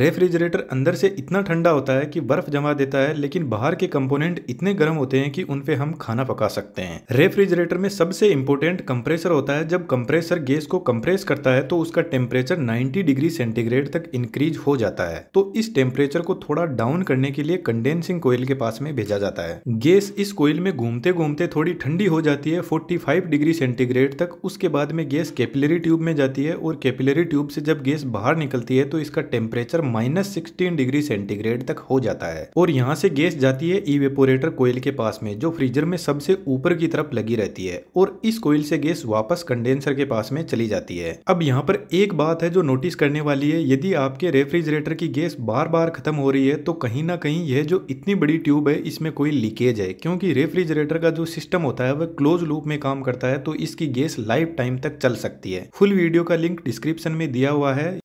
refrigerator अंदर से इतना ठंडा होता है कि बर्फ जमा देता है लेकिन बाहर के कंपोनेंट इतने गर्म होते हैं कि उनपे हम खाना पका सकते हैं रेफ्रिजरेटर में सबसे इंपॉर्टेंट कंप्रेसर होता है जब कंप्रेसर गैस को कंप्रेस करता है तो उसका टेम्परेचर 90 डिग्री सेंटीग्रेड तक इंक्रीज हो जाता है तो इस टेम्परेचर को थोड़ा डाउन करने के लिए कंडेंसिंग कोयल के पास में भेजा जाता है गैस इस कोयल में घूमते घूमते थोड़ी ठंडी हो जाती है फोर्टी डिग्री सेंटीग्रेड तक उसके बाद में गैस कैपिलरी ट्यूब में जाती है और कैपिलरी ट्यूब से जब गैस बाहर निकलती है तो इसका temperature minus sixteen degree centigrade तक हो जाता है और यहाँ से गैस जाती है इवेपोरेटर कोयल के पास में जो फ्रीजर में सबसे ऊपर की तरफ लगी रहती है और इस कोयल से गैस वापस कंडेंसर के पास में चली जाती है अब यहाँ पर एक बात है जो नोटिस करने वाली है यदि आपके रेफ्रिजरेटर की गैस बार बार खत्म हो रही है तो कहीं ना कहीं यह जो इतनी बड़ी ट्यूब है इसमें कोई लीकेज है क्योंकि रेफ्रिजरेटर का जो सिस्टम होता है वह क्लोज लूप में काम करता है तो इसकी गैस लाइफ टाइम तक चल सकती है फुल वीडियो का लिंक डिस्क्रिप्शन में दिया हुआ है